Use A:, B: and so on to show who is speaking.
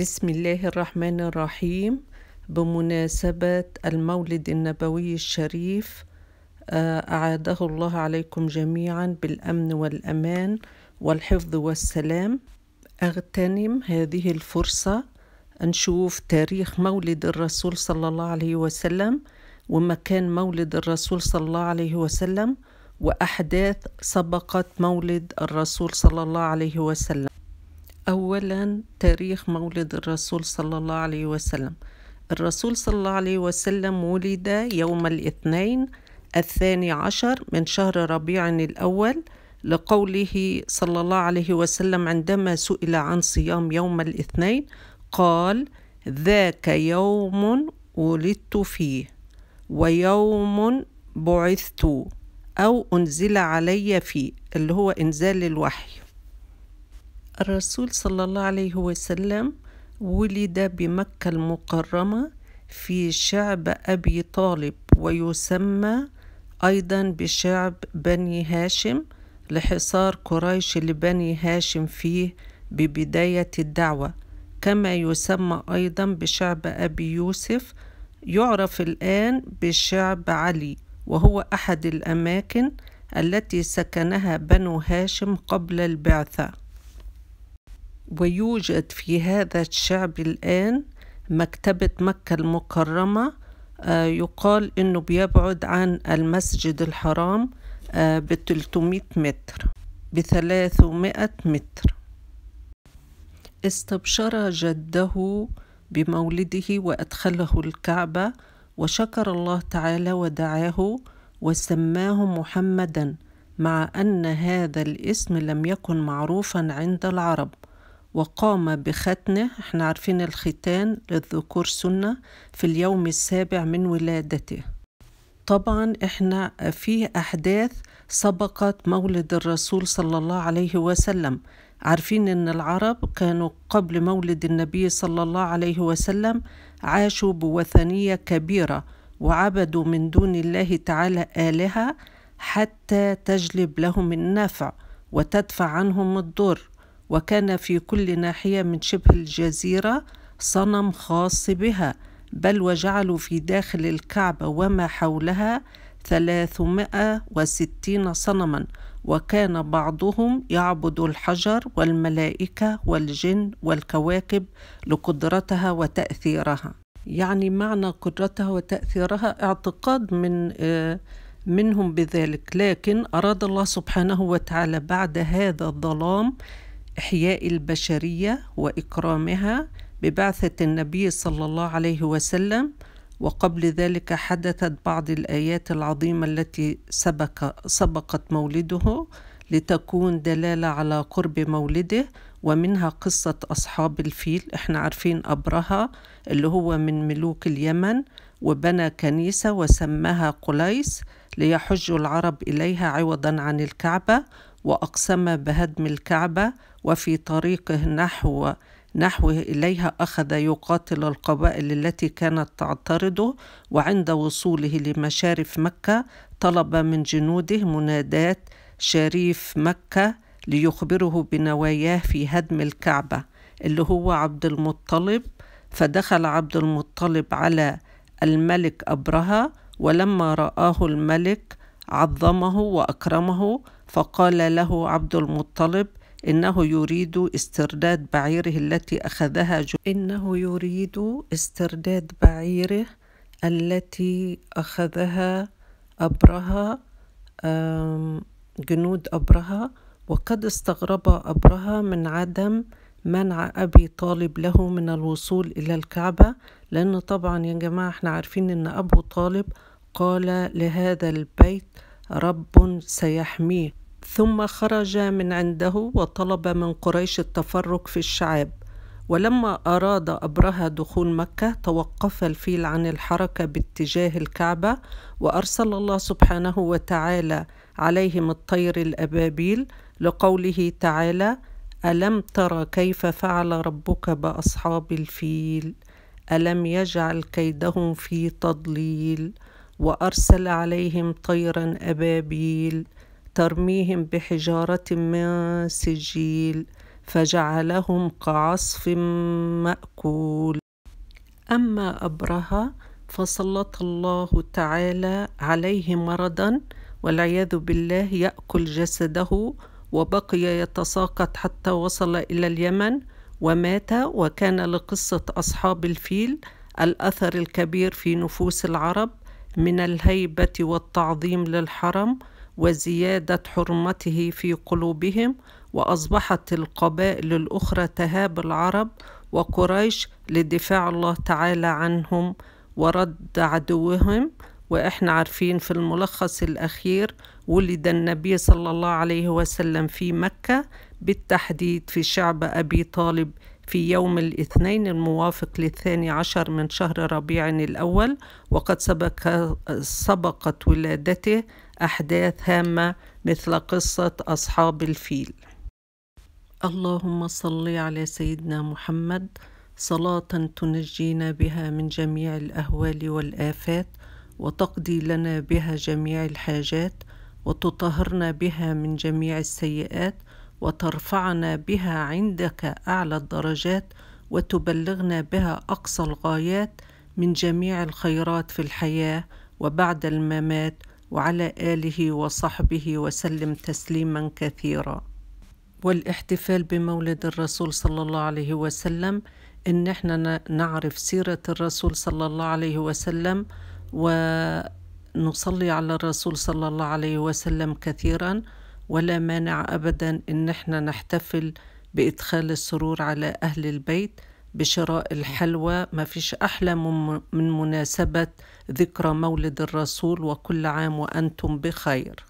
A: بسم الله الرحمن الرحيم بمناسبة المولد النبوي الشريف آه، أعاده الله عليكم جميعا بالأمن والأمان والحفظ والسلام أغتنم هذه الفرصة نشوف تاريخ مولد الرسول صلى الله عليه وسلم ومكان مولد الرسول صلى الله عليه وسلم وأحداث سبقت مولد الرسول صلى الله عليه وسلم أولا تاريخ مولد الرسول صلى الله عليه وسلم الرسول صلى الله عليه وسلم ولد يوم الاثنين الثاني عشر من شهر ربيع الأول لقوله صلى الله عليه وسلم عندما سئل عن صيام يوم الاثنين قال ذاك يوم ولدت فيه ويوم بعثت أو أنزل علي فيه اللي هو إنزال الوحي الرسول صلى الله عليه وسلم ولد بمكة المكرمة في شعب أبي طالب ويسمى أيضا بشعب بني هاشم لحصار قريش لبني هاشم فيه ببداية الدعوة كما يسمى أيضا بشعب أبي يوسف يعرف الآن بشعب علي وهو أحد الأماكن التي سكنها بنو هاشم قبل البعثة ويوجد في هذا الشعب الآن مكتبة مكة المكرمة آه، يقال أنه بيبعد عن المسجد الحرام آه، ب 300 متر ب 300 متر استبشر جده بمولده وأدخله الكعبة وشكر الله تعالى ودعاه وسماه محمدا مع أن هذا الاسم لم يكن معروفا عند العرب وقام بختنه احنا عارفين الختان للذكور سنة في اليوم السابع من ولادته طبعا احنا في أحداث سبقت مولد الرسول صلى الله عليه وسلم عارفين ان العرب كانوا قبل مولد النبي صلى الله عليه وسلم عاشوا بوثنية كبيرة وعبدوا من دون الله تعالى آلهة حتى تجلب لهم النفع وتدفع عنهم الضر وكان في كل ناحية من شبه الجزيرة صنم خاص بها بل وجعلوا في داخل الكعبة وما حولها ثلاثمائة وستين صنما وكان بعضهم يعبد الحجر والملائكة والجن والكواكب لقدرتها وتأثيرها يعني معنى قدرتها وتأثيرها اعتقاد من آه، منهم بذلك لكن أراد الله سبحانه وتعالى بعد هذا الظلام إحياء البشرية وإكرامها ببعثة النبي صلى الله عليه وسلم وقبل ذلك حدثت بعض الآيات العظيمة التي سبق سبقت مولده لتكون دلالة على قرب مولده ومنها قصة أصحاب الفيل احنا عارفين أبرهة اللي هو من ملوك اليمن وبنى كنيسة وسماها قليس ليحج العرب إليها عوضا عن الكعبة وأقسم بهدم الكعبة وفي طريقه نحو نحوه إليها أخذ يقاتل القبائل التي كانت تعترضه وعند وصوله لمشارف مكة طلب من جنوده منادات شريف مكة ليخبره بنواياه في هدم الكعبة اللي هو عبد المطلب فدخل عبد المطلب على الملك أبرهة ولما رآه الملك عظمه وأكرمه فقال له عبد المطلب إنه يريد استرداد بعيره التي أخذها جو إنه يريد استرداد بعيره التي أخذها أبرهة جنود أبرهة وقد استغرب أبرهة من عدم منع أبي طالب له من الوصول إلى الكعبة لأن طبعا يا جماعة احنا عارفين أن أبو طالب قال لهذا البيت رب سيحميه ثم خرج من عنده وطلب من قريش التفرق في الشعاب ولما أراد أبرهة دخول مكة توقف الفيل عن الحركة باتجاه الكعبة وأرسل الله سبحانه وتعالى عليهم الطير الأبابيل لقوله تعالى ألم تر كيف فعل ربك بأصحاب الفيل ألم يجعل كيدهم في تضليل وارسل عليهم طيرا ابابيل ترميهم بحجاره من سجيل فجعلهم كعصف ماكول اما ابرهه فسلط الله تعالى عليه مرضا والعياذ بالله ياكل جسده وبقي يتساقط حتى وصل الى اليمن ومات وكان لقصه اصحاب الفيل الاثر الكبير في نفوس العرب من الهيبة والتعظيم للحرم وزيادة حرمته في قلوبهم وأصبحت القبائل الأخرى تهاب العرب وقريش لدفاع الله تعالى عنهم ورد عدوهم وإحنا عارفين في الملخص الأخير ولد النبي صلى الله عليه وسلم في مكة بالتحديد في شعب أبي طالب في يوم الاثنين الموافق للثاني عشر من شهر ربيع الأول وقد سبق سبقت ولادته أحداث هامة مثل قصة أصحاب الفيل اللهم صل على سيدنا محمد صلاة تنجينا بها من جميع الأهوال والآفات وتقضي لنا بها جميع الحاجات وتطهرنا بها من جميع السيئات وترفعنا بها عندك اعلى الدرجات وتبلغنا بها اقصى الغايات من جميع الخيرات في الحياه وبعد الممات وعلى اله وصحبه وسلم تسليما كثيرا والاحتفال بمولد الرسول صلى الله عليه وسلم ان احنا نعرف سيره الرسول صلى الله عليه وسلم ونصلي على الرسول صلى الله عليه وسلم كثيرا ولا مانع أبدا إن احنا نحتفل بإدخال السرور على أهل البيت بشراء الحلوى ما فيش أحلى من مناسبة ذكرى مولد الرسول وكل عام وأنتم بخير